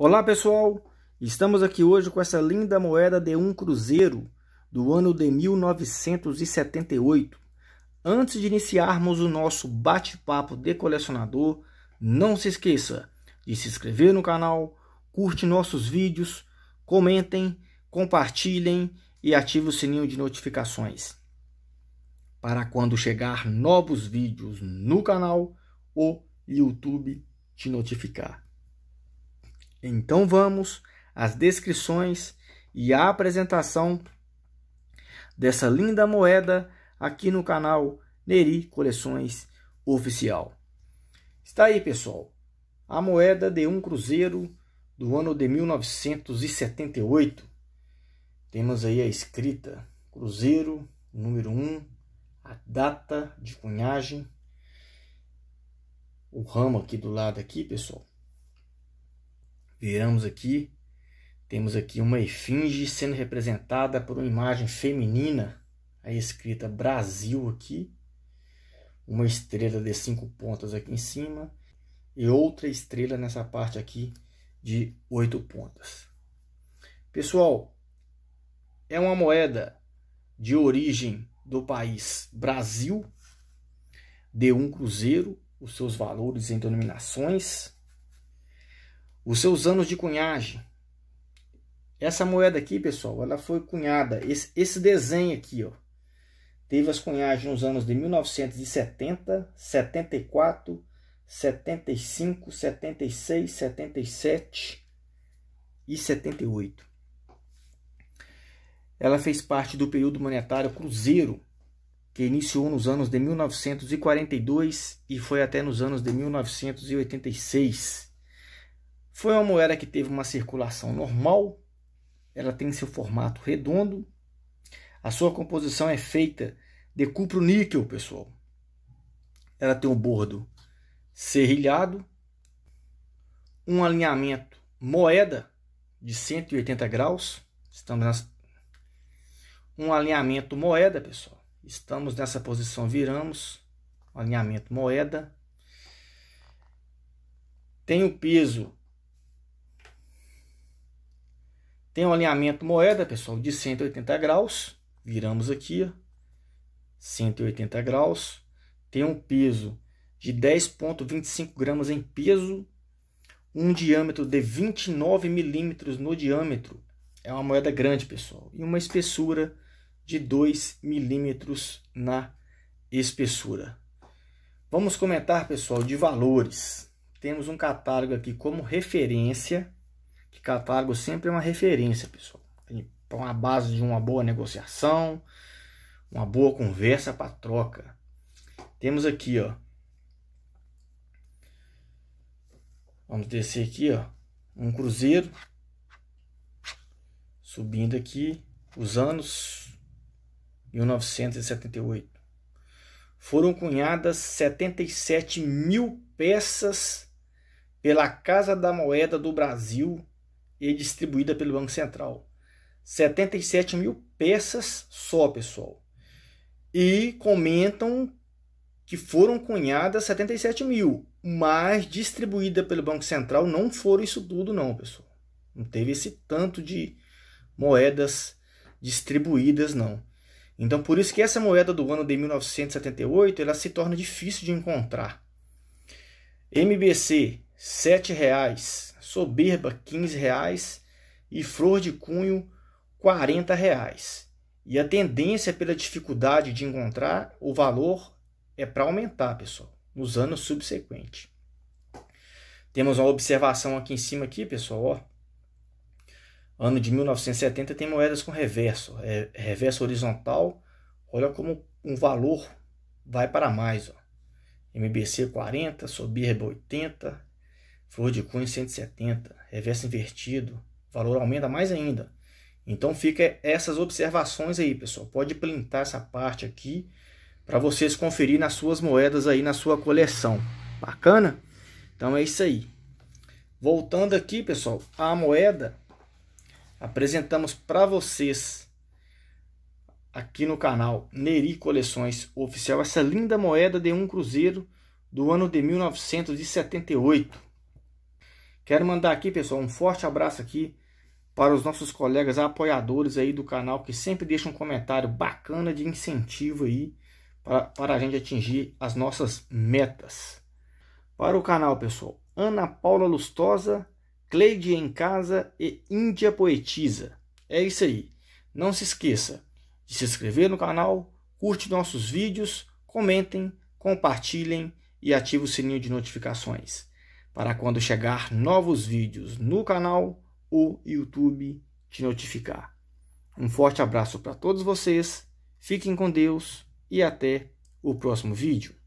Olá pessoal, estamos aqui hoje com essa linda moeda de um cruzeiro do ano de 1978. Antes de iniciarmos o nosso bate-papo de colecionador, não se esqueça de se inscrever no canal, curte nossos vídeos, comentem, compartilhem e ative o sininho de notificações para quando chegar novos vídeos no canal, o YouTube te notificar. Então vamos às descrições e à apresentação dessa linda moeda aqui no canal Neri Coleções Oficial. Está aí, pessoal, a moeda de um cruzeiro do ano de 1978. Temos aí a escrita Cruzeiro, número 1, a data de cunhagem, o ramo aqui do lado aqui, pessoal, Viramos aqui, temos aqui uma esfinge sendo representada por uma imagem feminina, a escrita Brasil aqui, uma estrela de cinco pontas aqui em cima e outra estrela nessa parte aqui de oito pontas. Pessoal, é uma moeda de origem do país Brasil, de um cruzeiro, os seus valores em denominações, os seus anos de cunhagem. Essa moeda aqui, pessoal, ela foi cunhada. Esse, esse desenho aqui, ó, teve as cunhagens nos anos de 1970, 74, 75, 76, 77 e 78. Ela fez parte do período monetário cruzeiro, que iniciou nos anos de 1942 e foi até nos anos de 1986. Foi uma moeda que teve uma circulação normal, ela tem seu formato redondo, a sua composição é feita de cupro-níquel, pessoal. Ela tem o um bordo serrilhado, um alinhamento moeda de 180 graus, estamos nas... um alinhamento moeda, pessoal. Estamos nessa posição, viramos, alinhamento moeda. Tem o peso Tem um alinhamento moeda, pessoal, de 180 graus. Viramos aqui, ó, 180 graus. Tem um peso de 10,25 gramas em peso. Um diâmetro de 29 milímetros no diâmetro. É uma moeda grande, pessoal. E uma espessura de 2 milímetros na espessura. Vamos comentar, pessoal, de valores. Temos um catálogo aqui como referência que catálogo sempre é uma referência, pessoal. Então, uma base de uma boa negociação, uma boa conversa para troca. Temos aqui, ó. Vamos descer aqui, ó. Um cruzeiro. Subindo aqui os anos 1978. Foram cunhadas 77 mil peças pela Casa da Moeda do Brasil e distribuída pelo Banco Central. 77 mil peças só, pessoal. E comentam que foram cunhadas 77 mil, mas distribuída pelo Banco Central não foram isso tudo, não, pessoal. Não teve esse tanto de moedas distribuídas, não. Então, por isso que essa moeda do ano de 1978 ela se torna difícil de encontrar. MBC sete reais, soberba quinze reais e flor de cunho quarenta reais. E a tendência pela dificuldade de encontrar o valor é para aumentar, pessoal, nos anos subsequentes. Temos uma observação aqui em cima aqui, pessoal, ó. Ano de 1970 tem moedas com reverso, é, reverso horizontal. Olha como um valor vai para mais, ó. MBC 40, Soberba 80, flor de cunho 170, reverso invertido, valor aumenta mais ainda. Então fica essas observações aí, pessoal. Pode printar essa parte aqui para vocês conferir nas suas moedas aí na sua coleção. Bacana? Então é isso aí. Voltando aqui, pessoal, a moeda apresentamos para vocês aqui no canal Neri Coleções Oficial essa linda moeda de um cruzeiro do ano de 1978. Quero mandar aqui, pessoal, um forte abraço aqui para os nossos colegas apoiadores aí do canal que sempre deixam um comentário bacana de incentivo aí para, para a gente atingir as nossas metas. Para o canal, pessoal, Ana Paula Lustosa, Cleide em Casa e Índia Poetisa. É isso aí. Não se esqueça de se inscrever no canal, curte nossos vídeos, comentem, compartilhem e ative o sininho de notificações para quando chegar novos vídeos no canal, o YouTube te notificar. Um forte abraço para todos vocês, fiquem com Deus e até o próximo vídeo.